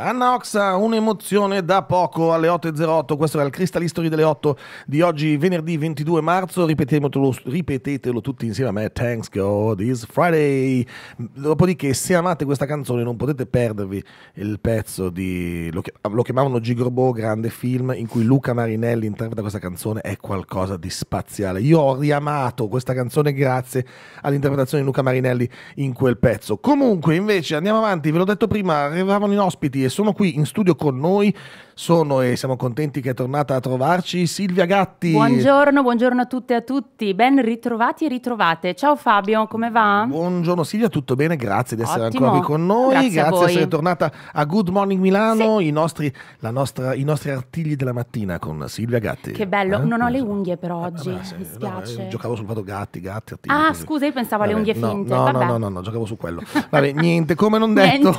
Anna Oxa, un'emozione da poco alle 8.08, questo era il Crystal History delle 8 di oggi, venerdì 22 marzo, ripetetelo, ripetetelo tutti insieme a me, thanks God it's Friday, dopodiché se amate questa canzone non potete perdervi il pezzo di, lo, lo chiamavano Gigrobò, grande film, in cui Luca Marinelli interpreta questa canzone, è qualcosa di spaziale, io ho riamato questa canzone grazie all'interpretazione di Luca Marinelli in quel pezzo, comunque invece andiamo avanti, ve l'ho detto prima, arrivavano in ospiti e sono qui in studio con noi. Sono e siamo contenti che è tornata a trovarci Silvia Gatti. Buongiorno, buongiorno a tutte e a tutti, ben ritrovati e ritrovate. Ciao Fabio, come va? Buongiorno Silvia, tutto bene? Grazie di essere Ottimo. ancora qui con noi. Grazie, grazie di essere tornata a Good Morning Milano, sì. i, nostri, nostra, i, nostri, artigli della mattina con Silvia Gatti. Che bello, eh? non ho le unghie però eh, oggi, vabbè, sì, mi spiace. No, giocavo sul fatto Gatti, Gatti, artigli. Ah, così. scusa, io pensavo alle unghie no, finte. No, no, no, no, no, giocavo su quello. Vabbè, niente, come non detto.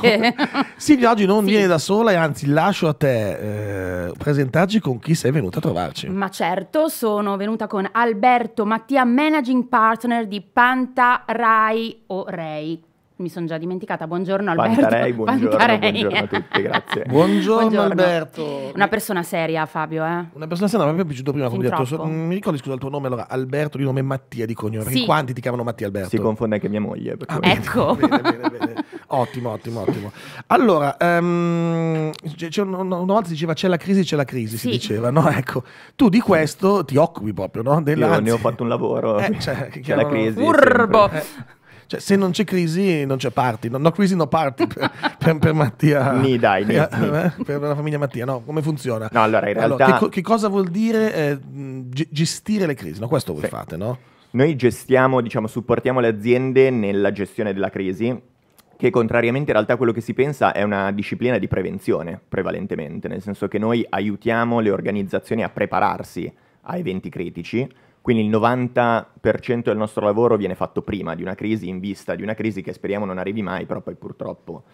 Silvia oggi non viene viene da sola e anzi lascio a te eh, presentarci con chi sei venuta a trovarci. Ma certo, sono venuta con Alberto Mattia, managing partner di Panta Rai o Ray mi sono già dimenticata. Buongiorno Alberto. Pantarei, buongiorno, Pantarei. buongiorno a tutti, grazie. buongiorno, buongiorno, Alberto. Una persona seria Fabio, eh? Una persona seria, mi è piaciuto prima quando detto, so, mi ricordi scusa il tuo nome, allora Alberto di nome Mattia di cognome, sì. quanti ti chiamano Mattia Alberto? Si confonde anche mia moglie. Ah, ecco. bene, bene, bene. Ottimo, ottimo, ottimo. Allora, um, ehm, una, una volta si diceva c'è la crisi, c'è la crisi, sì. si diceva, no? Ecco, tu di questo ti occupi proprio, no? Della, Io ne ho fatto un lavoro, eh, cioè, c'è chiamano... la crisi. Urbo! Eh, cioè, se non c'è crisi non c'è party, no, no crisi no party per, per, per Mattia. Ni dai, eh, ni, eh, Per la famiglia Mattia, no, come funziona? No, allora in realtà... Allora, che, che, cosa vuol dire eh, gestire le crisi? No, questo voi sì. fate, no? Noi gestiamo, diciamo, supportiamo le aziende nella gestione della crisi che contrariamente in realtà a quello che si pensa è una disciplina di prevenzione prevalentemente, nel senso che noi aiutiamo le organizzazioni a prepararsi a eventi critici, quindi il 90% del nostro lavoro viene fatto prima di una crisi, in vista di una crisi che speriamo non arrivi mai, però poi purtroppo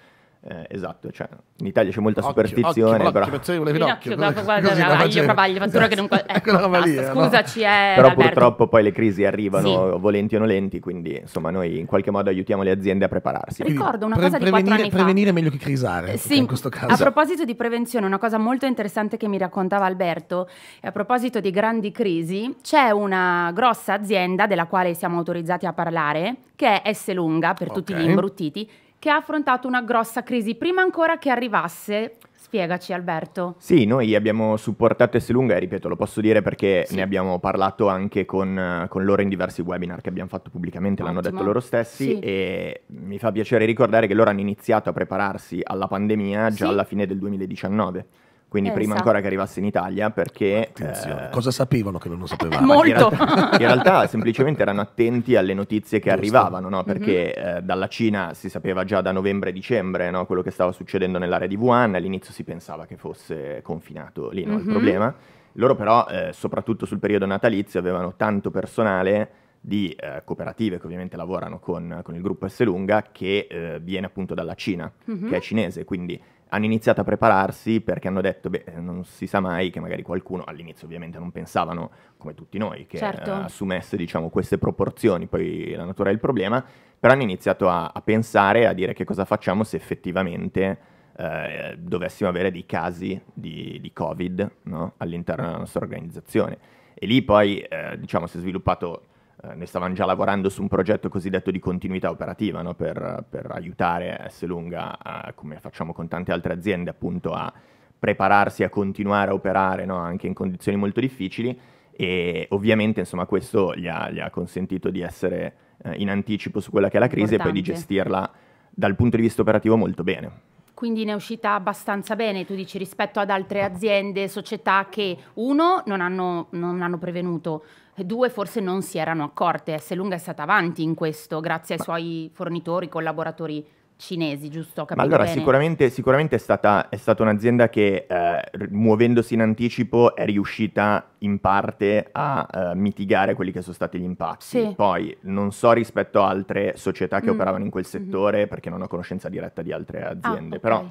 eh, esatto, cioè, in Italia c'è molta superstizione. Occhio, però... Occhio, vuole finocchio, finocchio, guarda, così, guarda, io cavallo, fattura che non... Ecco, basta, lì, eh, scusaci, no? eh, Però purtroppo poi le crisi arrivano sì. volenti o nolenti, quindi insomma noi in qualche modo aiutiamo le aziende a prepararsi. Ricordo una Pre- cosa di prevenire, prevenire è meglio che crisare, eh, sì, in questo caso. A esatto. proposito di prevenzione, una cosa molto interessante che mi raccontava Alberto, a proposito di grandi crisi, c'è una grossa azienda della quale siamo autorizzati a parlare, che è S Lunga, per okay. tutti gli imbruttiti, che ha affrontato una grossa crisi prima ancora che arrivasse Spiegaci Alberto. Sì, noi abbiamo supportato Esselunga e ripeto, lo posso dire perché sì. ne abbiamo parlato anche con, con, loro in diversi webinar che abbiamo fatto pubblicamente, l'hanno detto loro stessi sì. e mi fa piacere ricordare che loro hanno iniziato a prepararsi alla pandemia già sì. alla fine del 2019 quindi Pensa. prima ancora che arrivasse in Italia, perché... Eh, Cosa sapevano che non lo sapevano? Molto! In realtà, in realtà, semplicemente erano attenti alle notizie che Giusto. arrivavano, no? perché mm-hmm. eh, dalla Cina si sapeva già da novembre-dicembre e no? quello che stava succedendo nell'area di Wuhan, all'inizio si pensava che fosse confinato lì, no? Mm-hmm. il mhm. problema. Loro però, eh, soprattutto sul periodo natalizio, avevano tanto personale di eh, cooperative che ovviamente lavorano con, con, il gruppo S Lunga che eh, viene appunto dalla Cina, mm-hmm. che è mhm. cinese, quindi hanno iniziato a prepararsi perché hanno detto, beh, non si sa mai che magari qualcuno, all'inizio ovviamente non pensavano, come tutti noi, che certo. Eh, assumesse diciamo, queste proporzioni, poi la natura è il problema, però hanno iniziato a, a pensare, a dire che cosa facciamo se effettivamente eh, dovessimo avere dei casi di, di Covid no? all'interno della nostra organizzazione. E lì poi eh, diciamo, si è sviluppato eh, ne stavano già lavorando su un progetto cosiddetto di continuità operativa no? per, per, aiutare S Lunga, a, come facciamo con tante altre aziende, appunto a prepararsi a continuare a operare no? anche in condizioni molto difficili e ovviamente insomma, questo gli ha, gli ha, consentito di essere eh, in anticipo su quella che è la crisi Importante. e poi di gestirla dal punto di vista operativo molto bene quindi ne è uscita abbastanza bene, tu dici, rispetto ad altre aziende, società che uno non hanno, non hanno prevenuto, due forse non si erano accorte. Eh, S. Lunga è stata avanti in questo, grazie ai suoi fornitori, collaboratori cinesi, giusto? Capito Ma allora sicuramente, sicuramente, è, stata, è stata un'azienda che eh, muovendosi in anticipo è riuscita in parte a eh, mitigare quelli che sono stati gli impatti. Sì. Poi non so rispetto a altre società che mm. operavano in quel mm-hmm. settore mm-hmm. perché non ho conoscenza diretta di altre ah, aziende, ah, okay. però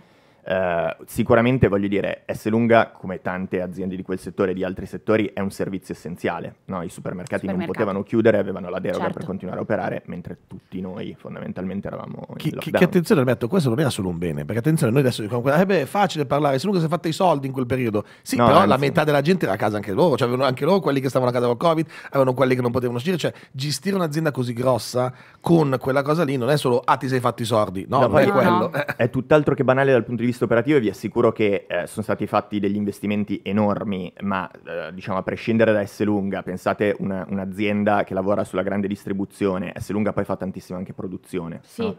eh, sicuramente voglio dire, S Lunga, come tante aziende di quel settore e di altri settori, è un servizio essenziale. No? I supermercati Supermercato. non potevano chiudere, avevano la deroga certo. per continuare a operare, mentre tutti noi fondamentalmente eravamo chi, in chi, Che attenzione Alberto, questo non era solo un bene, perché attenzione, noi adesso diciamo, eh beh, è facile parlare, S Lunga si è fatto i soldi in quel periodo. Sì, no, però anzi. la metà della gente era a casa anche loro, cioè avevano anche loro quelli che stavano a casa col Covid, avevano quelli che non potevano uscire, cioè gestire un'azienda così grossa con quella cosa lì non è solo ah ti sei fatto i soldi, no, no, no è quello. No. È tutt'altro che banale dal punto di vista vista operativo vi assicuro che eh, sono stati fatti degli investimenti enormi, ma eh, diciamo a prescindere da S Lunga, pensate una, un'azienda che lavora sulla grande distribuzione, S Lunga poi fa tantissima anche produzione. Sì. No?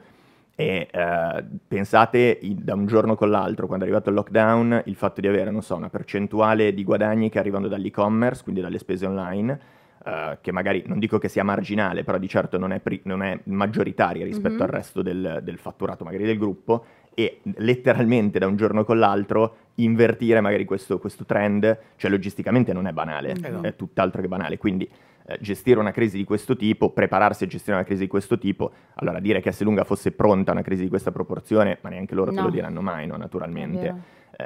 E eh, pensate da un giorno con l'altro, quando è arrivato il lockdown, il fatto di avere, non so, una percentuale di guadagni che arrivano dall'e-commerce, quindi dalle spese online, Uh, che magari non dico che sia marginale, però di certo non è, pri- non è maggioritaria rispetto mm-hmm. al resto del, del, fatturato magari del gruppo, e letteralmente da un giorno con l'altro invertire magari questo, questo trend, cioè logisticamente non è banale, eh mm. no. è tutt'altro che banale, quindi eh, gestire una crisi di questo tipo, prepararsi a gestire una crisi di questo tipo, allora dire che Asselunga fosse pronta a una crisi di questa proporzione, ma neanche loro no. te lo diranno mai, no, naturalmente. Eh,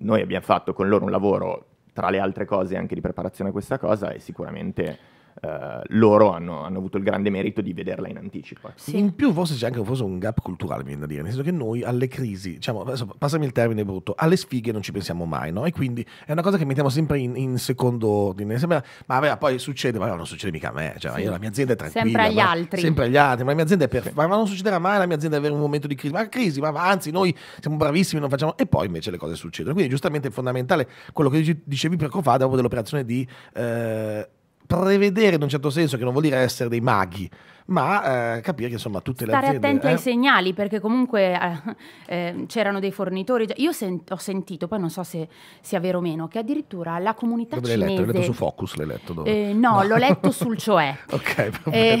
noi abbiamo fatto con loro un lavoro, tra le altre cose, anche di preparazione a questa cosa e sicuramente eh, loro hanno, hanno, avuto il grande merito di vederla in anticipo. Ecco. Sì. In più forse c'è anche forse un gap culturale, mi viene da dire, nel senso che noi alle crisi, diciamo, passami il termine brutto, alle sfighe non ci pensiamo mai, no? E quindi è una cosa che mettiamo sempre in, in secondo ordine, sembra, ma vabbè, poi succede, ma non succede mica a me, cioè, sì. io, la mia azienda è tranquilla. Sempre agli ma, altri. Sempre agli altri, ma la mia azienda è perfetta, sì. ma non succederà mai la mia azienda avere un momento di crisi, ma crisi, ma anzi noi siamo bravissimi, non facciamo, e poi invece le cose succedono. Quindi giustamente è fondamentale quello che dicevi poco fa, dopo dell'operazione di... Eh, prevedere in un certo senso, che non vuol dire essere dei maghi, ma eh, capire che insomma tutte Stare le aziende... Stare attenti eh... ai segnali perché comunque eh, eh c'erano dei fornitori. Io sent- ho sentito, poi non so se sia vero o meno, che addirittura la comunità dove cinese... Dove l'hai letto? L'hai letto su Focus? L'hai letto dove? Eh, no, no. l'ho letto sul Cioè. ok, eh,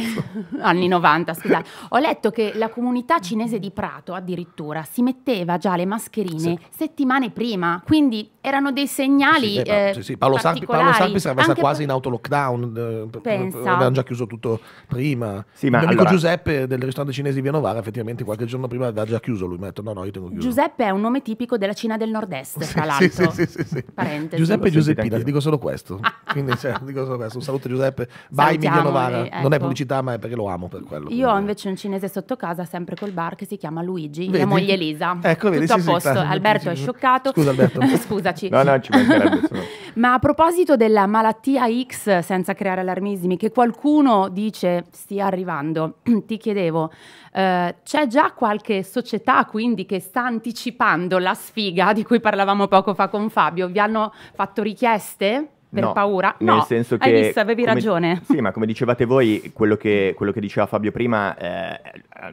Anni 90, scusate. ho letto che la comunità cinese di Prato addirittura si metteva già le mascherine sì. settimane prima, quindi erano dei segnali sì, beh, sì, sì. Paolo, Sarpi, Paolo Sarpi sarebbe stato quasi per... in autolockdown, pensa. avevano già chiuso tutto prima. Sì, ma il mio allora... Giuseppe del ristorante cinese di Via Novara effettivamente qualche giorno prima aveva già chiuso, lui mi ha detto no no io tengo chiuso. Giuseppe è un nome tipico della Cina del nord-est, tra l'altro. Sì, sì, sì, sì, Parentesi. Giuseppe e Giuseppina, ti dico solo questo. Ah. Quindi cioè, dico solo questo. Un saluto Giuseppe, vai Emilio Novara. Ecco. Non è ecco. pubblicità ma è perché lo amo per quello. Io ho invece un cinese sotto casa, sempre col bar, che si chiama Luigi, vedi? mia moglie Elisa. Ecco, vedi, Tutto a posto, Alberto è scioccato. Scusa Alberto. Scusaci. No no, ci mancherebbe. solo. Ma a proposito della malattia X, senza creare allarmismi, che qualcuno dice stia arrivando, ti chiedevo, eh, c'è già qualche società quindi che sta anticipando la sfiga di cui parlavamo poco fa con Fabio? Vi hanno fatto richieste? Per no, paura? Nel senso che... Hai visto, avevi come, ragione. Sì, ma come dicevate voi, quello che, quello che diceva Fabio prima eh,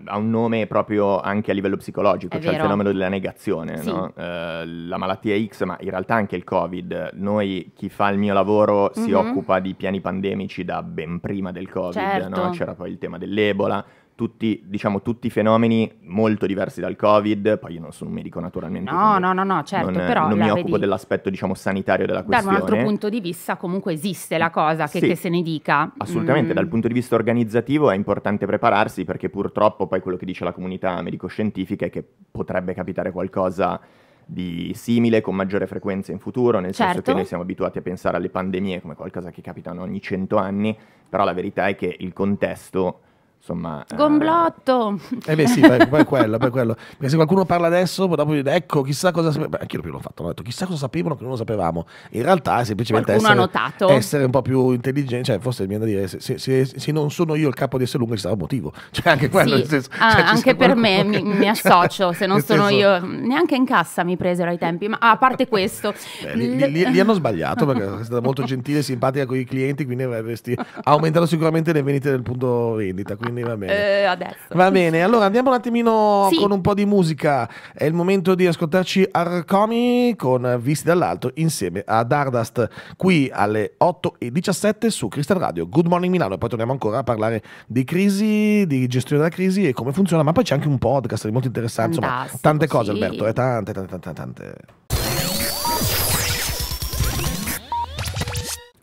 ha un nome proprio anche a livello psicologico, È cioè vero. il fenomeno della negazione, sì. no? eh, la malattia X, ma in realtà anche il Covid. Noi, chi fa il mio lavoro, si mm-hmm. occupa di piani pandemici da ben prima del Covid, certo. no? C'era poi il tema dell'Ebola tutti, diciamo, tutti fenomeni molto diversi dal Covid, poi io non sono un medico naturalmente. No, no, no, no, certo, non, però... Non mi occupo vedi. dell'aspetto, diciamo, sanitario della questione. Da un altro punto di vista comunque esiste la mm, cosa, che, sì, che se ne dica. Assolutamente, mm. dal punto di vista organizzativo è importante prepararsi perché purtroppo poi quello che dice la comunità medico-scientifica è che potrebbe capitare qualcosa di simile con maggiore frequenza in futuro, nel certo. senso che certo. noi siamo abituati a pensare alle pandemie come qualcosa che capitano ogni cento anni, però la verità è che il contesto insomma... Eh, Gomblotto! Eh beh sì, per, per, quello, per quello. Perché se qualcuno parla adesso, dopo dire, ecco, chissà cosa sapevano... Anche io più l'ho fatto, ho detto, chissà cosa sapevano che non lo sapevamo. In realtà è semplicemente essere, essere, un po' più intelligente, cioè forse mi viene da dire, se, se, se, se, non sono io il capo di essere lungo ci sarà un motivo. Cioè anche quello... Sì. Senso, ah, cioè, anche per me, che, mi, mi, associo, cioè, se non sono senso... io... Neanche in cassa mi presero ai tempi, ma ah, a parte questo... Beh, li, li, li, hanno sbagliato perché è stata molto gentile e simpatica con i clienti, quindi avresti aumentato sicuramente le vendite del punto vendita, quindi quindi va bene. Eh, adesso. Va bene, allora andiamo un attimino sì. con un po' di musica. È il momento di ascoltarci Arcomi con Visti dall'alto insieme a Dardast qui alle 8 e 17 su Crystal Radio. Good Morning Milano e poi torniamo ancora a parlare di crisi, di gestione della crisi e come funziona, ma poi c'è anche un podcast molto interessante, insomma, tante cose sì. Alberto, eh, tante, tante, tante, tante.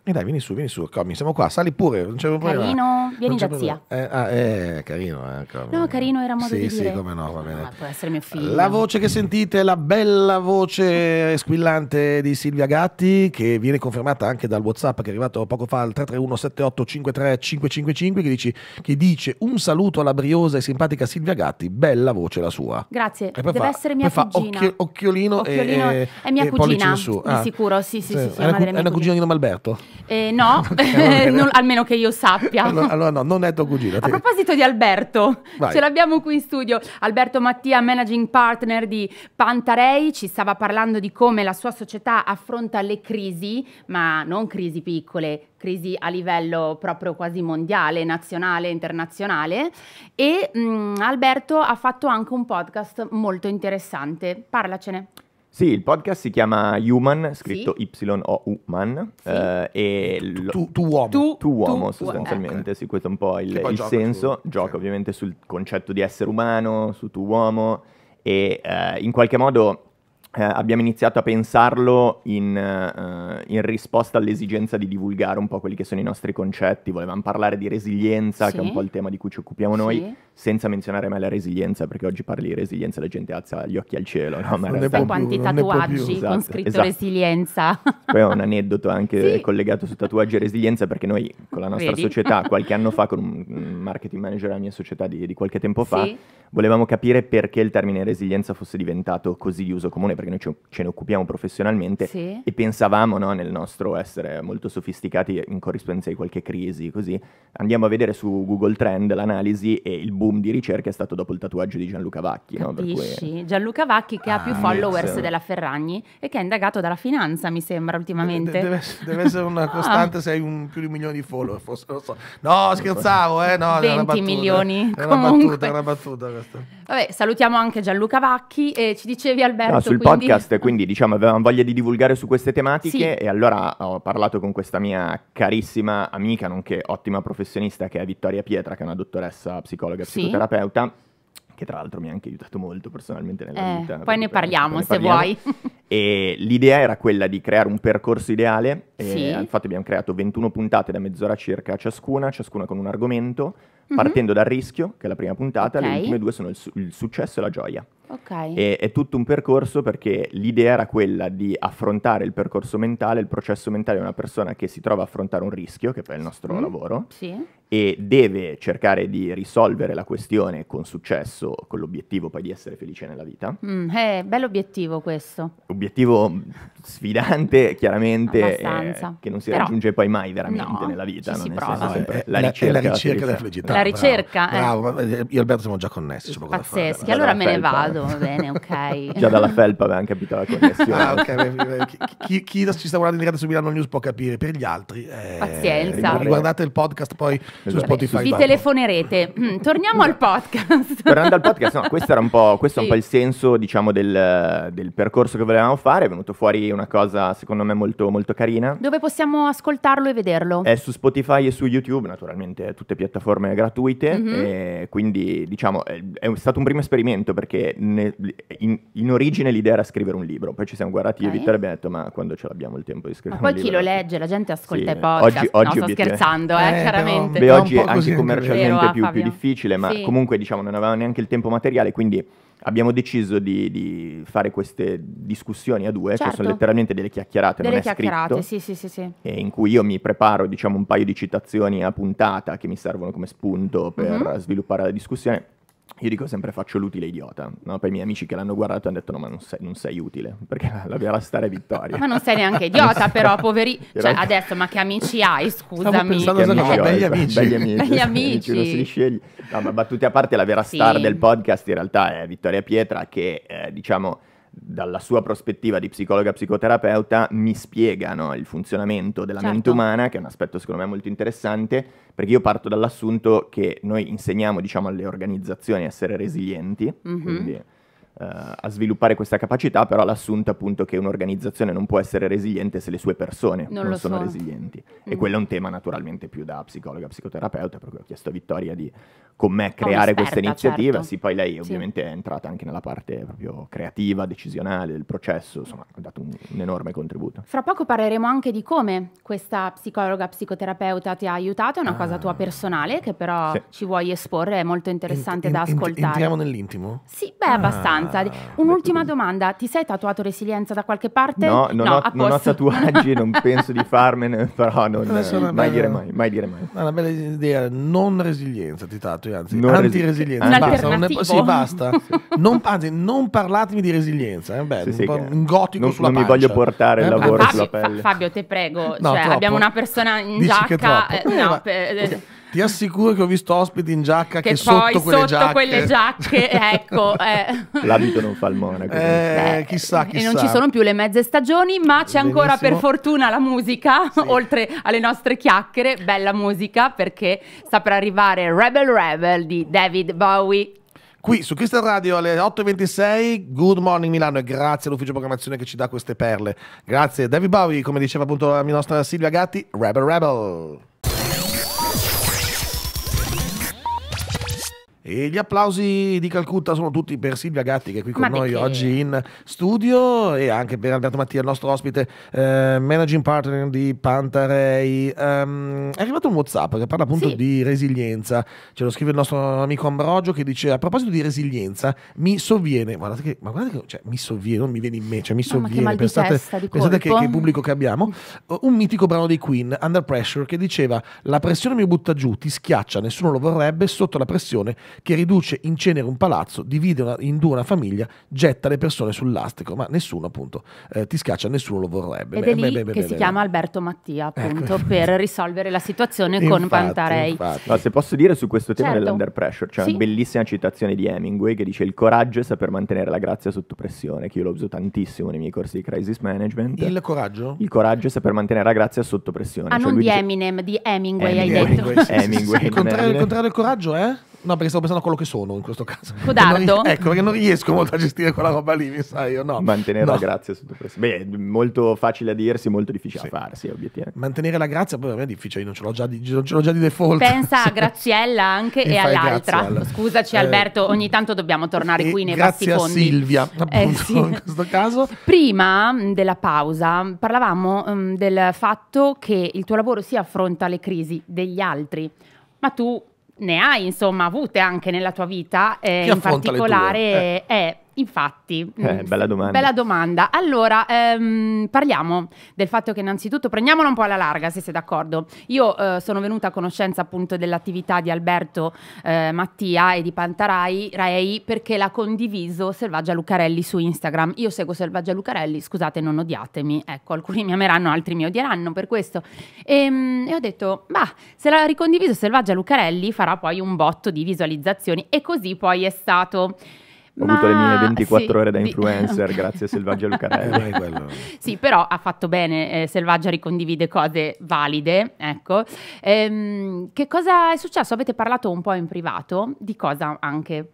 E dai, vieni su, vieni su, Comi, siamo qua, sali pure, non c'è problema. Carino, vieni da zia. Eh, ah, eh, carino, eh, Comi. No, carino era modo sì, di sì, Sì, come no, va ah, bene. Ma può essere mio figlio. La voce che sentite, la bella voce squillante di Silvia Gatti, che viene confermata anche dal WhatsApp che è arrivato poco fa al 331-7853-555, che, dice, che dice un saluto alla briosa e simpatica Silvia Gatti, bella voce la sua. Grazie, deve fa, essere mia cugina. Occhio, occhiolino, occhiolino e, e, è mia e cugina, di ah. sicuro, sì, sì, sì, sì, sì, è, una, è una cugina di nome Alberto. Eh, no, non, almeno che io sappia. Allora, allora, no, non è tuo cugino. A proposito di Alberto, Vai. ce l'abbiamo qui in studio. Alberto Mattia, managing partner di Pantarei, ci stava parlando di come la sua società affronta le crisi, ma non crisi piccole, crisi a livello proprio quasi mondiale, nazionale, internazionale. E mh, mm, Alberto ha fatto anche un podcast molto interessante. Parlacene. Sì, il podcast si chiama Human, scritto sì. Y-O-U-Man. Sì. Eh, e tu, tu, tu, uomo. Tu, tu uomo, ecco. sostanzialmente. Ecco. Sì, questo è un po' il, il senso. Su, gioca cioè. ovviamente sul concetto di essere umano, su tu uomo. E eh, in qualche modo eh, abbiamo iniziato a pensarlo in, eh, in, risposta all'esigenza di divulgare un po' quelli che sono i nostri concetti. Volevamo parlare di resilienza, sì. che è un po' il tema di cui ci occupiamo sì. noi, senza menzionare mai la resilienza, perché oggi parli di resilienza e la gente alza gli occhi al cielo. No? Ma realtà... Sai quanti più, tatuaggi esatto, con scritto esatto. resilienza? Poi ho un aneddoto anche sì. collegato su tatuaggi e resilienza, perché noi con la nostra Vedi? società, qualche anno fa, con un marketing manager della mia società di, di qualche tempo fa, sì. volevamo capire perché il termine resilienza fosse diventato così di uso comune, perché noi ce, ce ne occupiamo professionalmente sì. e pensavamo no, nel nostro essere molto sofisticati in corrispondenza di qualche crisi, così andiamo a vedere su Google Trend l'analisi e il boom di ricerca è stato dopo il tatuaggio di Gianluca Vacchi. Capisci? No? Cui... Gianluca Vacchi che ah, ha più ah, followers della Ferragni e che è indagato dalla finanza, mi sembra, ultimamente. Deve, deve, deve essere una ah. costante se hai un, più di un milione di follower. Forse, so. No, scherzavo, eh, no, 20 battuta, milioni. Era comunque. una battuta, era una battuta questa. Vabbè, salutiamo anche Gianluca Vacchi e ci dicevi Alberto. No, sul quindi... podcast, quindi diciamo avevamo voglia di divulgare su queste tematiche sì. e allora ho parlato con questa mia carissima amica, nonché ottima professionista che è Vittoria Pietra, che è una dottoressa psicologa psicoterapeuta. Sì che tra l'altro mi ha anche aiutato molto personalmente nella eh, vita. Poi ne parliamo se parliamo. vuoi. e l'idea era quella di creare un percorso ideale, sì. infatti abbiamo creato 21 puntate da mezz'ora circa ciascuna, ciascuna con un argomento, Mhm. partendo dal rischio, che è la prima puntata, okay. le ultime due sono il, su- il successo e la gioia. Ok. E, è tutto un percorso perché l'idea era quella di affrontare il percorso mentale, il processo mentale di una persona che si trova a affrontare un rischio, che poi è il nostro mm. lavoro, sì. e deve cercare di risolvere la questione con successo, con l'obiettivo poi di essere felice nella vita. Mm, eh, bello obiettivo questo. Obiettivo sfidante, chiaramente, eh, che non si Però, raggiunge poi mai veramente no, nella vita. No? Nel prova. sempre, eh, la, ricerca, la ricerca della felicità. La alla ricerca. Eh. Bravo, eh. io e Alberto siamo già connessi. Pazzeschi, allora me ne vado, va bene, ok. Già dalla felpa avevamo capito la connessione. ah, okay. chi, chi, chi, ci sta guardando in diretta su Milano News può capire, per gli altri... Eh, Pazienza. Guardate il podcast poi esatto. su Spotify. Vi telefonerete. Mm, torniamo al podcast. Tornando al podcast, no, questo era un po', questo sì. un po' il senso, diciamo, del, del, percorso che volevamo fare. È venuto fuori una cosa, secondo me, molto, molto carina. Dove possiamo ascoltarlo e vederlo? È su Spotify e su YouTube, naturalmente, tutte piattaforme gratuite gratuite, mm-hmm. eh, quindi diciamo è, è, stato un primo esperimento perché ne, in, in, origine l'idea era scrivere un libro, poi ci siamo guardati okay. io e Vittorio e abbiamo detto ma quando ce l'abbiamo il tempo di scrivere ma un libro? Ma poi chi lo legge, la gente ascolta sì. i podcast, oggi, no, oggi sto obiettiv- scherzando eh, eh, chiaramente. Beh, oggi è anche commercialmente vero, eh, più, più, difficile, ma sì. comunque diciamo non avevamo neanche il tempo materiale, quindi abbiamo deciso di, di, fare queste discussioni a due, certo. che sono certo. letteralmente delle chiacchierate, delle non è chiacchierate, scritto, sì, sì, sì, sì. in cui io mi preparo diciamo, un paio di citazioni a puntata che mi servono come spunto spunto per mm-hmm. sviluppare la discussione. Io dico sempre faccio l'utile idiota, no? Poi i miei amici che l'hanno guardato hanno detto no ma non sei, non sei utile, perché la vera star è Vittoria. ma non sei neanche idiota però, poveri... Cioè adesso ma che amici hai, scusami. Stavo pensando che belli amici. Belli amici. Belli amici. amici non si sceglie. No ma battute a parte, la vera sì. star del podcast in realtà è Vittoria Pietra che eh, diciamo dalla sua prospettiva di psicologa psicoterapeuta mi spiegano il funzionamento della certo. mente umana, che è un aspetto secondo me molto interessante, perché io parto dall'assunto che noi insegniamo diciamo, alle organizzazioni a essere resilienti, mm-hmm. quindi, eh, a sviluppare questa capacità, però l'assunto appunto che un'organizzazione non può essere resiliente se le sue persone non, non sono so. resilienti. Mm-hmm. E mm. quello è un tema naturalmente più da psicologa, psicoterapeuta, per ho chiesto a Vittoria di con me creare questa iniziativa. Certo. Sì, poi lei ovviamente sì. è entrata anche nella parte proprio creativa, decisionale del processo, insomma, ha dato un, un, enorme contributo. Fra poco parleremo anche di come questa psicologa, psicoterapeuta ti ha aiutato, è una ah. cosa tua ah. personale che però sì. ci vuoi esporre, è molto interessante in, in, da ascoltare. Entriamo nell'intimo? Sì, beh, ah. abbastanza. Un'ultima domanda, ti sei tatuato resilienza da qualche parte? No, non, no, ho, non ho, tatuaggi, non penso di farmene, però non, mai, bella, dire mai, mai dire mai. È una bella idea, non resilienza, ti tatuo altri, anzi, non anti-resilienza. Resi- basta, non è, sì, basta. non, anzi, non parlatemi di resilienza, eh, beh, sì, sì, un, un, gotico non, sulla non pancia. mi voglio portare eh, il lavoro Fabio, sulla pelle. Fabio, te prego, no, cioè, abbiamo una persona in Dici giacca... Eh, eh, no, okay. per, ti assicuro che ho visto ospiti in giacca che, che sotto, quelle, sotto giacche... quelle giacche. ecco. Eh. L'abito non fa il monaco. Eh, chissà, chissà. E non ci sono più le mezze stagioni, ma c'è Benissimo. ancora per fortuna la musica, sì. oltre alle nostre chiacchiere, bella musica, perché sta per arrivare Rebel Rebel di David Bowie. Qui su Crystal Radio alle 8.26, Good Morning Milano e grazie all'ufficio programmazione che ci dà queste perle. Grazie David Bowie, come diceva appunto la nostra Silvia Gatti, Rebel Rebel. E gli applausi di Calcutta sono tutti per Silvia Gatti che è qui con Ma noi perché? oggi in studio e anche per Alberto Mattia, il nostro ospite, eh, managing partner di Pantarei. Um, è arrivato un WhatsApp che parla appunto sì. di resilienza. Ce lo scrive il nostro amico Ambrogio che dice a proposito di resilienza mi sovviene, guardate che, ma guardate che cioè, mi sovviene, non mi viene in me, cioè mi sovviene, pensate, di di pensate che, che pubblico che abbiamo, un mitico brano dei Queen, Under Pressure, che diceva la pressione mi butta giù, ti schiaccia, nessuno lo vorrebbe, sotto la pressione che riduce in cenere un palazzo, divide una, in due una famiglia, getta le persone sul lastrico, ma nessuno appunto eh, ti scaccia, nessuno lo vorrebbe. Ed beh, è lì beh, beh, che beh, si chiama Alberto Mattia ecco. appunto ecco. per risolvere la situazione infatti, con Pantarei. No, se posso dire su questo tema certo. dell'under pressure, c'è cioè sì. una bellissima citazione di Hemingway che dice il coraggio è saper mantenere la grazia sotto pressione, che io l'ho uso tantissimo nei miei corsi di crisis management. Il coraggio? Il coraggio è saper mantenere la grazia sotto pressione. Ah, cioè non di dice... Eminem, di Hemingway, Hemingway hai detto. Hemingway, sì, sì, sì, il, contrario, il contrario del coraggio è? Eh? No, perché stavo pensando a quello che sono in questo caso. Codardo? Non, ecco, perché non riesco molto a gestire quella roba lì, mi sai, io no. Mantenere no. la grazia sotto pressione. Beh, molto facile a dirsi, molto difficile sì. a sì, obiettivamente. Mantenere la grazia poi per me è difficile, io non ce l'ho già di, l'ho già di default. Pensa a Graziella anche e, e all'altra. Graziella. Scusaci eh, Alberto, ogni tanto dobbiamo tornare qui nei bassi fondi. Grazie a Silvia, eh, appunto, eh, sì. in questo caso. Prima mm, della pausa parlavamo um, del fatto che il tuo lavoro si affronta le crisi degli altri, ma tu ne hai insomma avute anche nella tua vita, eh, in particolare eh. eh Infatti, eh, mm, bella, domanda. bella domanda. Allora, ehm, parliamo del fatto che innanzitutto prendiamola un po' alla larga, se sei d'accordo. Io eh, sono venuta a conoscenza appunto dell'attività di Alberto eh, Mattia e di Pantarai Rai perché l'ha condiviso Selvaggia Lucarelli su Instagram. Io seguo Selvaggia Lucarelli, scusate, non odiatemi. Ecco, alcuni mi ameranno, altri mi odieranno per questo. E, ehm, e ho detto, bah, se l'ha ricondiviso Selvaggia Lucarelli farà poi un botto di visualizzazioni e così poi è stato ho Ma... avuto le mie 24 sì, ore da influencer di... grazie a Selvaggia Lucarelli. sì, però ha fatto bene, eh, Selvaggia ricondivide cose valide, ecco. Ehm, che cosa è successo? Avete parlato un po' in privato, di cosa anche?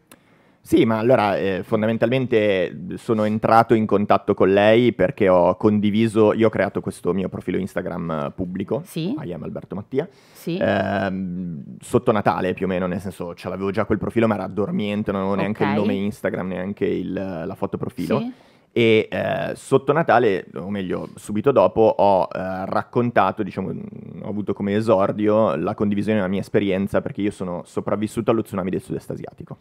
Sì, ma allora eh, fondamentalmente eh, sono entrato in contatto con lei perché ho condiviso, io ho creato questo mio profilo Instagram eh, pubblico, sì. I am Alberto Mattia, sì. ehm, sotto Natale più o meno, nel senso ce l'avevo già quel profilo ma era dormiente, non avevo okay. neanche il nome Instagram, neanche il, la foto profilo. Sì e eh, sotto Natale, o meglio subito dopo, ho eh, raccontato, diciamo, mm, ho avuto come esordio la condivisione della mia esperienza perché io sono sopravvissuto allo tsunami del sud-est asiatico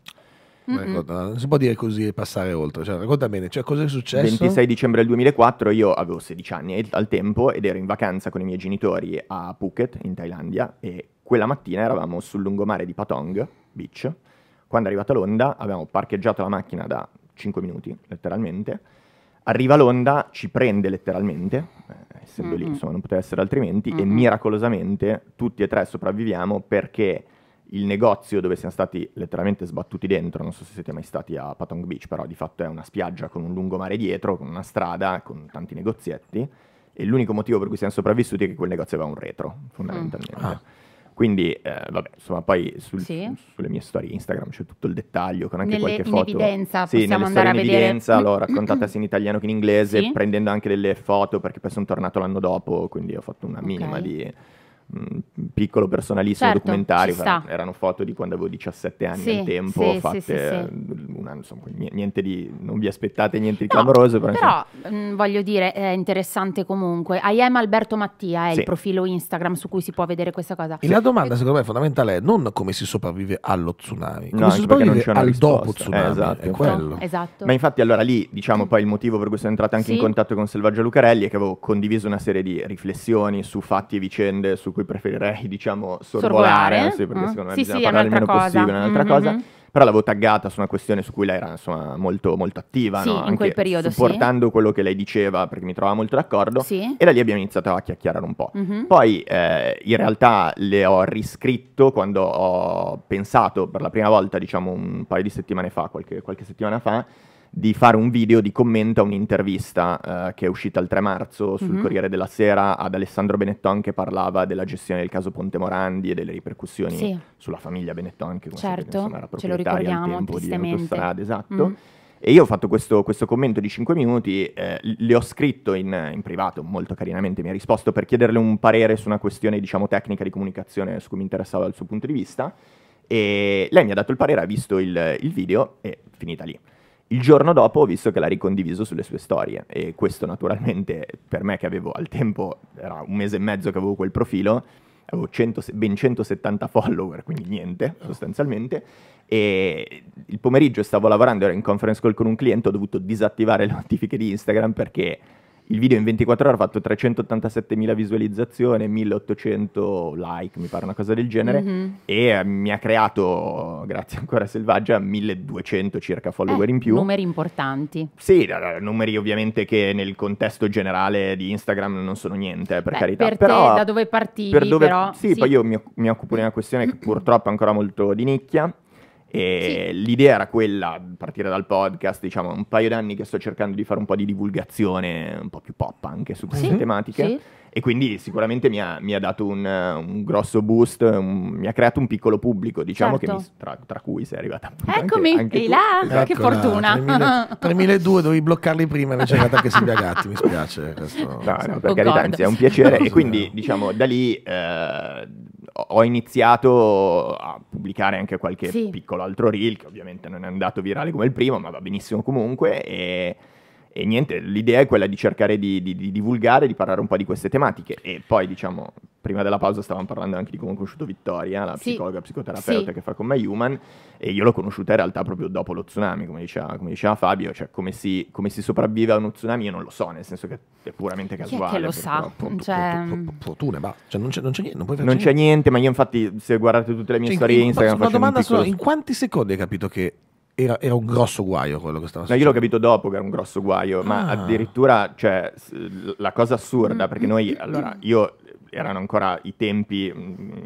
non si può dire così e passare oltre. Cioè, racconta bene, cioè, cosa è successo? 26 dicembre del 2004 io avevo 16 anni al tempo ed ero in vacanza con i miei genitori a Phuket, in Thailandia, e quella mattina eravamo sul lungomare di Patong Beach. Quando è arrivata l'onda avevamo parcheggiato la macchina da 5 minuti, letteralmente. Arriva l'onda, ci prende letteralmente, eh, essendo mm-hmm. lì, insomma, non poteva essere altrimenti, mm-hmm. e miracolosamente tutti e tre sopravviviamo perché il negozio dove siamo stati letteralmente sbattuti dentro, non so se siete mai stati a Patong Beach, però di fatto è una spiaggia con un lungomare dietro, con una strada, con tanti negozietti, e l'unico motivo per cui siamo sopravvissuti è che quel negozio aveva un retro, fondamentalmente. Mm. Ah. Quindi, eh, vabbè, insomma, poi sul, sì. sulle mie storie Instagram c'è tutto il dettaglio, con anche nelle, qualche foto. In evidenza, sì, nelle storie in vedere... evidenza, l'ho raccontata sia in italiano che in inglese, sì. prendendo anche delle foto, perché poi sono tornato l'anno dopo, quindi ho fatto una minima okay. di Mm, piccolo personalissimo certo, documentario, erano foto di quando avevo 17 anni sì, al tempo, sì, fatte, sì, eh, una, insomma, niente di, non vi aspettate niente di no, clamoroso. Però, però mh, mm, voglio dire, è interessante comunque. I am Alberto Mattia è eh, il profilo Instagram su cui si può vedere questa cosa. E la domanda secondo me fondamentale è non come si sopravvive allo tsunami, come no, si sopravvive al dopo eh, tsunami, eh, esatto. è quello. Esatto. esatto. Ma infatti allora lì, diciamo mm. poi il motivo per cui sono entrato anche in contatto con Selvaggio Lucarelli è che avevo condiviso una serie di riflessioni su fatti e vicende, su cui preferirei, diciamo, sorvolare, sorvolare? Sì, perché mm. secondo me sì, bisogna sì, parlare il meno cosa. possibile, è un'altra mm-hmm. cosa. Mm-hmm. Però l'avevo taggata su una questione su cui lei era insomma, molto, molto attiva, sì, no? in quel periodo, supportando sì. quello che lei diceva perché mi trovava molto d'accordo. Sì. E da lì abbiamo iniziato a chiacchierare un po'. Mm-hmm. Poi eh, in realtà le ho riscritto quando ho pensato per la prima volta, diciamo un paio di settimane fa, qualche, qualche settimana fa, di fare un video di commento a un'intervista eh, che è uscita il 3 marzo sul mm-hmm. Corriere della Sera ad Alessandro Benetton che parlava della gestione del caso Ponte Morandi e delle ripercussioni sì. sulla famiglia Benetton che certo, sapete, insomma, era proprietaria al tempo di autostrade, esatto. Mm. E io ho fatto questo, questo commento di 5 minuti, eh, le ho scritto in, in, privato, molto carinamente mi ha risposto per chiederle un parere su una questione, diciamo, tecnica di comunicazione su cui mi interessava dal suo punto di vista. E lei mi ha dato il parere, ha visto il, il video e finita lì. Il giorno dopo ho visto che l'ha ricondiviso sulle sue storie e questo naturalmente per me che avevo al tempo, era un mese e mezzo che avevo quel profilo, avevo 100, ben 170 follower, quindi niente ah. sostanzialmente, e il pomeriggio stavo lavorando, ero in conference call con un cliente, ho dovuto disattivare le notifiche di Instagram perché il video in 24 ore ha fatto 387.000 visualizzazioni, 1800 like, mi pare una cosa del genere, mm-hmm. e eh, mi ha creato, grazie ancora a Selvaggia, 1200 circa follower eh, in più. Numeri importanti. Sì, eh, numeri ovviamente che nel contesto generale di Instagram non sono niente, eh, per Beh, carità. Per però, te, da dove partivi? Per dove, però, sì, sì, poi io mi, mi occupo di una questione che purtroppo è ancora molto di nicchia e sì. l'idea era quella, a partire dal podcast, diciamo, un paio d'anni che sto cercando di fare un po' di divulgazione, un po' più pop anche su queste sì. tematiche. Sì. E quindi sicuramente mi ha, mi ha dato un, un, grosso boost, un, mi ha creato un piccolo pubblico, diciamo certo. mi, tra, tra, cui sei arrivata Eccomi, anche, anche là, ecco che fortuna. 3.200 dovevi bloccarli prima, invece è arrivata anche Silvia Gatti, mi spiace. Questo... No, no, oh per carità, anzi è un piacere. e quindi diciamo da lì... Eh, ho iniziato a pubblicare anche qualche sì. piccolo altro reel, che ovviamente non è andato virale come il primo, ma va benissimo comunque. E e niente, l'idea è quella di cercare di, di, di, divulgare, di parlare un po' di queste tematiche e poi diciamo, prima della pausa stavamo parlando anche di come ho conosciuto Vittoria, la sì. psicologa, psicoterapeuta sì. che fa con My Human e io l'ho conosciuta in realtà proprio dopo lo tsunami, come diceva, come diceva Fabio, cioè come si, come si, sopravvive a uno tsunami io non lo so, nel senso che è puramente casuale. Chi è che lo sa? Cioè, mm. Fortuna, ma cioè, non c'è, niente, non puoi fare Non c'è niente, ma io infatti se guardate tutte le mie cioè, storie in Instagram faccio una domanda solo, in quanti secondi hai capito che era, era, un grosso guaio quello che stava succedendo. io l'ho capito dopo che era un grosso guaio, ah. ma addirittura, cioè, la cosa assurda, mm, perché noi, mm, allora, mm. io eh, erano ancora i tempi,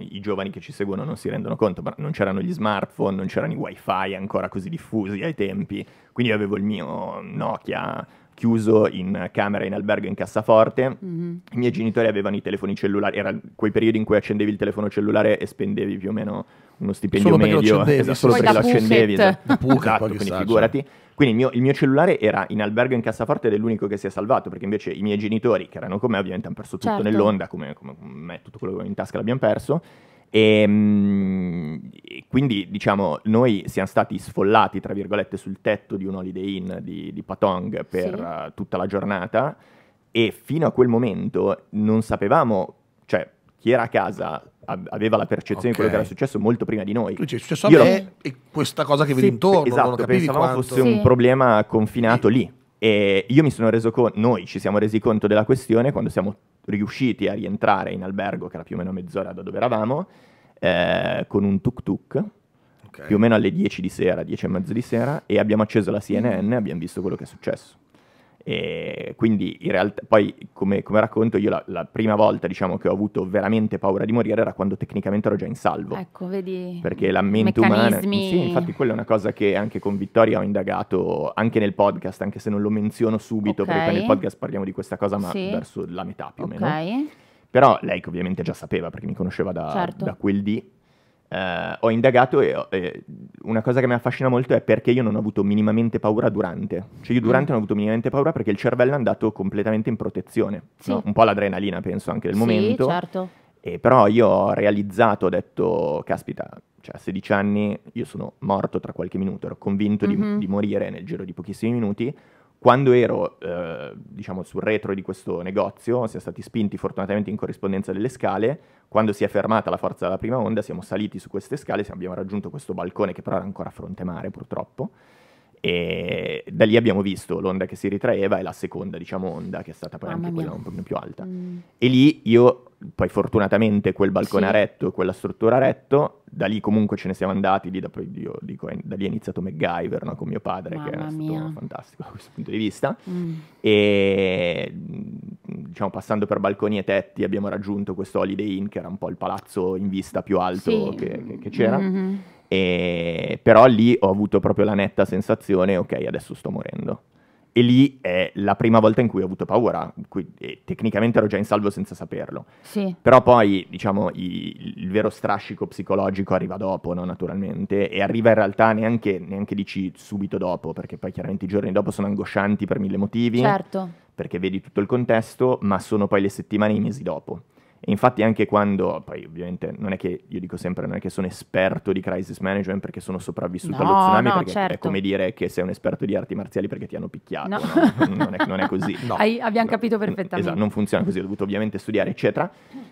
i giovani che ci seguono non si rendono conto, ma non c'erano gli smartphone, non c'erano i wifi ancora così diffusi ai tempi, quindi io avevo il mio Nokia chiuso in camera, in albergo, in cassaforte. Mm-hmm. I miei genitori avevano i telefoni cellulari, era quei periodi in cui accendevi il telefono cellulare e spendevi più o meno uno stipendio solo medio, esatto, solo perché lo accendevi, esatto, esatto quindi figurati. Quindi il mio, il mio, cellulare era in albergo in cassaforte ed è l'unico che si è salvato, perché invece i miei genitori, che erano con me, ovviamente hanno perso tutto certo. nell'onda, come, come, me, tutto quello che avevo in tasca l'abbiamo perso e, ehm, quindi diciamo noi siamo stati sfollati tra virgolette sul tetto di un holiday inn di, di Patong per sì. uh, tutta la giornata e fino a quel momento non sapevamo, cioè chi era a casa aveva la percezione okay. di quello che era successo molto prima di noi. Cioè, è successo Io a me e questa cosa che sì, vedi intorno. Esatto, non pensavamo quanto... fosse sì. un problema confinato lì. E io mi sono reso conto, noi ci siamo resi conto della questione quando siamo riusciti a rientrare in albergo, che era più o meno mezz'ora da dove eravamo, eh, con un tuk-tuk, okay. più o meno alle 10 di sera, 10 e mezzo di sera, e abbiamo acceso la CNN e abbiamo visto quello che è successo. E quindi in realtà, poi come, come racconto, io la, la, prima volta diciamo, che ho avuto veramente paura di morire era quando tecnicamente ero già in salvo. Ecco, vedi. Perché la mente meccanismi... umana. Sì, infatti, quella è una cosa che anche con Vittoria ho indagato anche nel podcast, anche se non lo menziono subito, okay. perché nel podcast parliamo di questa cosa, ma sì. verso la metà più o okay. meno. Però lei, che ovviamente già sapeva perché mi conosceva da, certo. da quel dì eh, ho indagato e, e, eh, una cosa che mi affascina molto è perché io non ho avuto minimamente paura durante. Cioè io durante mm. non ho avuto minimamente paura perché il cervello è andato completamente in protezione. Sì. No? Un po' l'adrenalina penso anche del sì, momento. certo. E però io ho realizzato, ho detto, caspita, cioè a 16 anni io sono morto tra qualche minuto, ero convinto mm-hmm. di, di morire nel giro di pochissimi minuti quando ero, eh, diciamo, sul retro di questo negozio, siamo stati spinti fortunatamente in corrispondenza delle scale, quando si è fermata la forza della prima onda siamo saliti su queste scale, abbiamo raggiunto questo balcone che però era ancora a fronte mare purtroppo, e da lì abbiamo visto l'onda che si ritraeva e la seconda, diciamo, onda che è stata poi Mamma anche mia. quella un po' più alta. Mm. E lì io, poi fortunatamente quel balcone sì. a retto e quella struttura a retto, da lì comunque ce ne siamo andati, lì da, poi, io, dico, eh, da lì è iniziato MacGyver no, con mio padre, Mamma che era stato fantastico da questo punto di vista. Mm. E mm, diciamo, passando per balconi e tetti abbiamo raggiunto questo Holiday Inn, che era un po' il palazzo in vista più alto sì. che, che, che, c'era. Mm-hmm e, però lì ho avuto proprio la netta sensazione, ok, adesso sto morendo. E lì è la prima volta in cui ho avuto paura, cui, tecnicamente ero già in salvo senza saperlo. Sì. Però poi, diciamo, i, il vero strascico psicologico arriva dopo, no, naturalmente, e arriva in realtà neanche, neanche dici subito dopo, perché poi chiaramente i giorni dopo sono angoscianti per mille motivi, certo. perché vedi tutto il contesto, ma sono poi le settimane e i mesi dopo. E infatti anche quando, poi ovviamente non è che, io dico sempre, non è che sono esperto di crisis management perché sono sopravvissuto no, allo tsunami, no, perché certo. è come dire che sei un esperto di arti marziali perché ti hanno picchiato, no. non, è, non, è, così. Hai, abbiamo capito perfettamente. Esatto, non funziona così, ho dovuto ovviamente studiare, eccetera.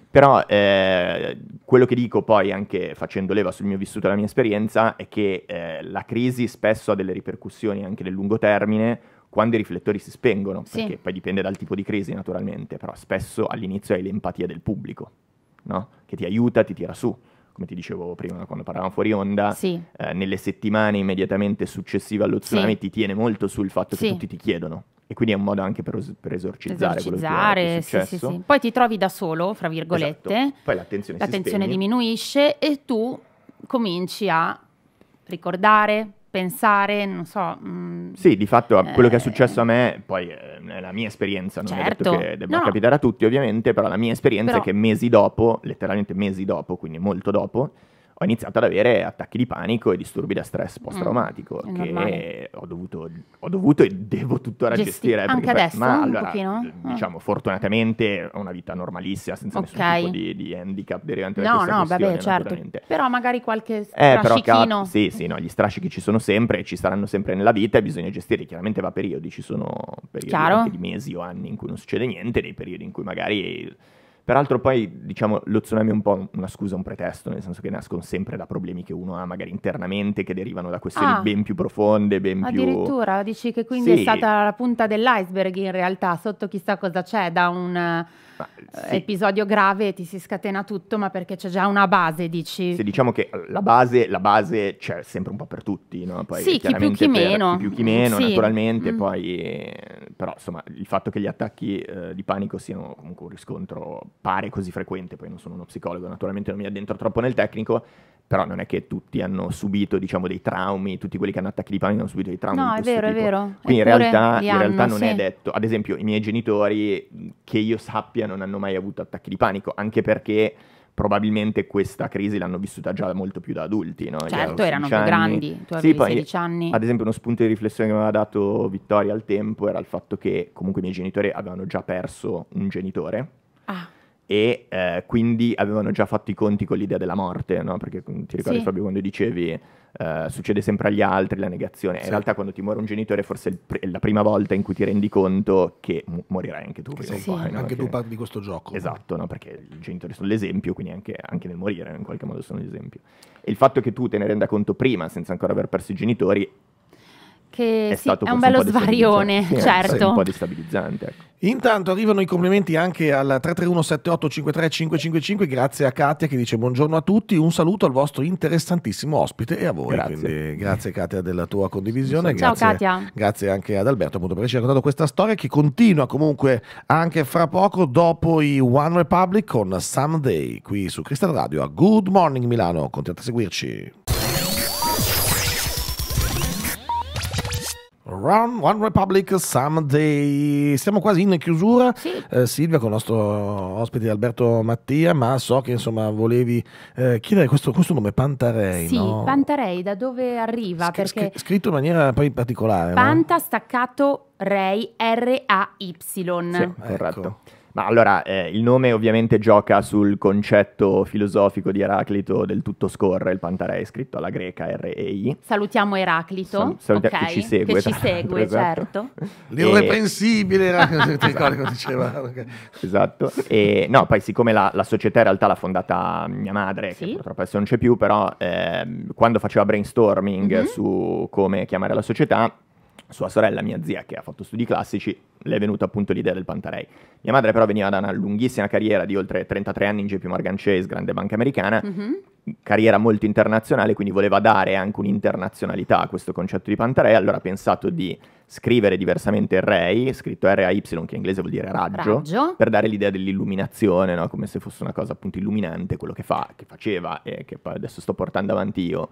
Però eh, quello che dico poi, anche facendo leva sul mio vissuto e la mia esperienza, è che eh, la crisi spesso ha delle ripercussioni anche nel lungo termine quando i riflettori si spengono, sì. perché poi dipende dal tipo di crisi naturalmente, però spesso all'inizio hai l'empatia del pubblico, no? che ti aiuta, ti tira su. Come ti dicevo prima quando parlavamo fuori onda, sì. eh, nelle settimane immediatamente successive allo tsunami sì. ti tiene molto sul fatto che tutti ti chiedono. E quindi è un modo anche per, os- per esorcizzare, esorcizzare quello che è sì, sì, Poi ti trovi da solo, fra virgolette, esatto. poi l'attenzione, l'attenzione diminuisce e tu cominci a ricordare, pensare, non so... Mh, mm, sì, di fatto eh, quello che è eh, successo a me, poi eh, è la mia esperienza, non certo. è detto certo. che debba no, capitare a tutti ovviamente, però la mia esperienza però... è che mesi dopo, letteralmente mesi dopo, quindi molto dopo, ho iniziato ad avere attacchi di panico e disturbi da stress mm. post-traumatico mm, che ho dovuto, ho dovuto, e devo tuttora Gesti- gestire. Anche adesso? Per, ma allora, eh, ah. diciamo, fortunatamente ho una vita normalissima, senza okay. nessun tipo di, di handicap derivante no, da questa no, questione. Vabbè, certo. Però magari qualche eh, strascichino. Eh, sì, sì, no, gli strascichi ci sono sempre e ci saranno sempre nella vita e bisogna gestire. Chiaramente va a periodi, ci sono periodi di mesi o anni in cui non succede niente, dei periodi in cui magari Peraltro poi, diciamo, lo tsunami è un po' una scusa, un pretesto, nel senso che nascono sempre da problemi che uno ha magari internamente, che derivano da questioni ah, ben più profonde, ben addirittura, più... Addirittura, dici che quindi sì. è stata la punta dell'iceberg in realtà, sotto chissà cosa c'è, da un sì. episodio grave ti si scatena tutto, ma perché c'è già una base, dici? Se diciamo che la base, la base c'è sempre un po' per tutti, no? Poi sì, chi più chi meno. Chi più chi meno, sì. naturalmente, mm. poi... Però, insomma, il fatto che gli attacchi eh, di panico siano comunque un riscontro pare così frequente, poi non sono uno psicologo, naturalmente non mi addentro troppo nel tecnico, però non è che tutti hanno subito diciamo, dei traumi, tutti quelli che hanno attacchi di panico hanno subito dei traumi. No, è vero, tipo. è vero. Quindi in realtà, in realtà non sì. è detto, ad esempio i miei genitori che io sappia non hanno mai avuto attacchi di panico, anche perché probabilmente questa crisi l'hanno vissuta già molto più da adulti. No? Certo, erano più anni. grandi, tu avevi sì, 16 anni. Ad esempio uno spunto di riflessione che mi aveva dato Vittoria al tempo era il fatto che comunque i miei genitori avevano già perso un genitore. Ah e eh, quindi avevano già fatto i conti con l'idea della morte, no? perché mm, ti ricordi sì. Fabio quando dicevi eh, succede sempre agli altri la negazione, sì. in realtà quando ti muore un genitore forse è la prima volta in cui ti rendi conto che mu- morirai anche tu. Sì, sì. Poi, eh, no? Anche che... tu parli di questo gioco. Esatto, no? perché i genitori sono l'esempio, quindi anche, anche, nel morire in qualche modo sono l'esempio. E il fatto che tu te ne renda conto prima senza ancora aver perso i genitori che è, sì, è un bello un svarione, certo. un po' destabilizzante. Ecco. Intanto arrivano i complimenti anche al 331-7853-555, grazie a Katia che dice buongiorno a tutti, un saluto al vostro interessantissimo ospite e a voi. Grazie, Quindi, grazie Katia della tua condivisione. Ciao Katia. Grazie anche ad Alberto appunto, per averci raccontato questa storia che continua comunque anche fra poco dopo i One Republic con Someday qui su Cristal Radio a Good Morning Milano. Continuate a seguirci. Run, One Republic Someday. Siamo quasi in chiusura, sì. eh, Silvia, con il nostro ospite Alberto Mattia, ma so che insomma volevi eh, chiedere questo, questo, nome Pantarei. Sì, no? Pantarei, da dove arriva? Sc perché... scritto in maniera poi particolare. Panta no? staccato Rei, R-A-Y. Sì, ecco. corretto. Ecco. Ma allora, eh, il nome ovviamente gioca sul concetto filosofico di Eraclito del tutto scorre, il Pantarei scritto alla greca R-E-I. Salutiamo Eraclito, Sal- salutia- okay, che ci segue, che ci segue esatto. certo. L'irreprensibile Eraclito, ti ricordi esatto. diceva. Okay. Esatto, e no, poi siccome la, la, società in realtà l'ha fondata mia madre, sì? che purtroppo adesso non c'è più, però eh, quando faceva brainstorming mm-hmm. su come chiamare la società sua sorella, mia zia, che ha fatto studi classici, le è venuta appunto l'idea del Pantarei. Mia madre però veniva da una lunghissima carriera di oltre 33 anni in JP Morgan Chase, grande banca americana, mm-hmm. carriera molto internazionale, quindi voleva dare anche un'internazionalità a questo concetto di Pantarei, allora ha pensato di scrivere diversamente Ray, scritto R-A-Y, che in inglese vuol dire raggio, raggio. per dare l'idea dell'illuminazione, no? come se fosse una cosa appunto illuminante, quello che fa, che faceva e che adesso sto portando avanti io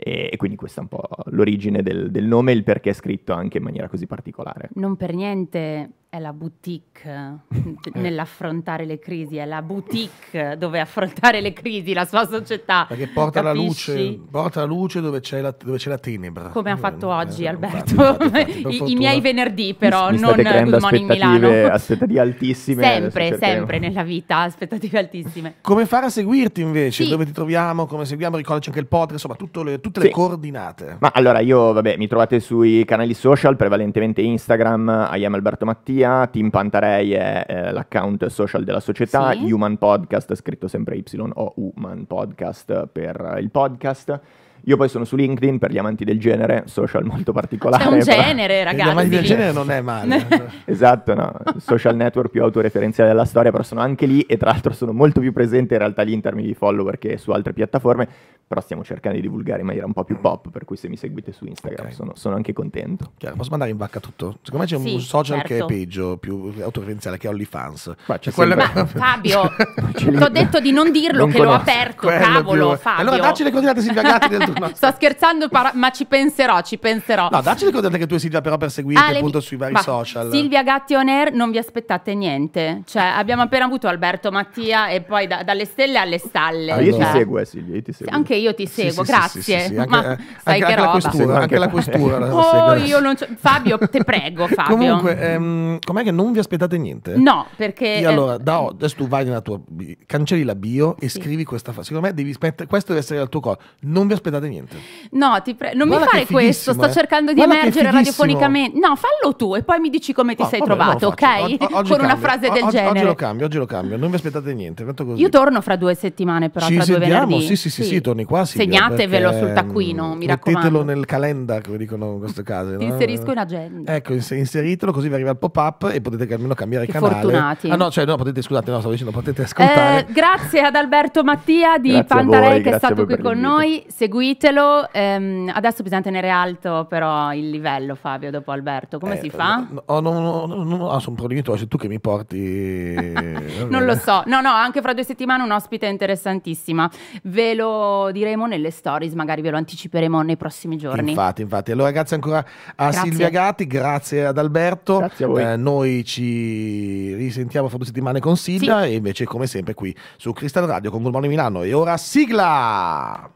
e, e quindi questa è un po' l'origine del, del nome e il perché è scritto anche in maniera così particolare. Non per niente è la boutique eh. nell'affrontare le crisi, è la boutique dove affrontare le crisi, la sua società. Perché porta, la luce, porta la luce, dove c'è la, dove c'è la tenebra. Come ha fatto eh, oggi eh, Alberto. Infatti, infatti, I, I, miei venerdì però, mi, non mi Good Morning Milano. Aspettative altissime. Sempre, sempre nella vita, aspettative altissime. Come fare a seguirti invece? Sì. Dove ti troviamo? Come seguiamo? Ricordaci anche il podcast, insomma le, tutte sì. le coordinate. Ma allora io, vabbè, mi trovate sui canali social, prevalentemente Instagram, I am Alberto Mattia via. Team Pantarei è eh, l'account social della società, sì. Human Podcast, scritto sempre Y-O, Human Podcast per il podcast. Io poi sono su LinkedIn per gli amanti del genere, social molto particolare. C'è un genere, però... ragazzi. Gli amanti del genere non è male. Eh. esatto, no. Social network più autoreferenziale della storia, però sono anche lì e tra l'altro sono molto più presente in realtà lì in termini di follower che su altre piattaforme, però stiamo cercando di divulgare in maniera un po' più pop, per cui se mi seguite su Instagram okay. sono, sono, anche contento. Chiaro, posso mandare in vacca tutto? Secondo me c'è sì, un social certo. che è certo. peggio, più autoreferenziale, che è OnlyFans. Ma, c'è quella... Cioè, ma Fabio, ti ho detto di non dirlo, non che conosco. l'ho aperto, Quello cavolo più... Fabio. Allora dacci le coordinate Silvia Gatti del tuo... Sto scherzando, para... ma ci penserò, ci penserò. No, dacci le coordinate che tu e Silvia però per seguirti ah, appunto vi... sui vari ma, social. Silvia Gatti On Air non vi aspettate niente, cioè abbiamo appena avuto Alberto Mattia e poi da, dalle stelle alle stalle. Ah, io ti cioè. seguo eh, Silvia, io ti seguo. Anche io ti seguo, sì, grazie. Sì, sì, anche, Ma eh, sai anche, che roba. La questura, anche la questura. La oh, io non so. Fabio, te prego, Fabio. Comunque, ehm, com'è che non vi aspettate niente? No, perché... Io, eh, allora, da, eh, adesso tu vai nella tua... Cancelli la bio e scrivi questa frase. Secondo me devi questo deve essere il tuo corpo. Non vi aspettate niente. No, ti prego, non Guarda mi fare questo, eh. sto cercando di Guarda emergere radiofonicamente. No, fallo tu e poi mi dici come ti oh, sei vabbè, trovato, ok? O- Con una frase del oggi, genere. Oggi lo cambio, oggi lo cambio, non vi aspettate niente. Io torno fra due settimane però, Ci fra due venerdì. Sì, sì, sì, sì, sì torni qua Silvia, eh, Segnatevelo sul taccuino, mm, mi raccomando. Mettetelo nel calenda, come dicono in questo caso. no? Inserisco in agenda. Ecco, inseritelo così vi arriva il pop-up e potete almeno cambiare che canale. Fortunati. Ah no, cioè no, potete, scusate, no, stavo dicendo, potete ascoltare. Eh, grazie ad Alberto Mattia di Pantarei che è stato qui con noi, seguitelo. Ehm, adesso bisogna tenere alto però il livello, Fabio, dopo Alberto. Come eh, si fa? No, no, no, no ah, sono prodotto, sei cioè, tu che mi porti. Eh, non lo eh. so, no, no, anche fra due settimane un ospite interessantissima. Ve lo diremo nelle stories, magari ve lo anticiperemo nei prossimi giorni. Infatti, infatti. Allora grazie ancora a grazie. Silvia Gatti, grazie ad Alberto. Grazie a voi. Eh, noi ci risentiamo fra due settimane con Silvia sì. e invece come sempre qui su Crystal Radio con Good Milano. E ora sigla!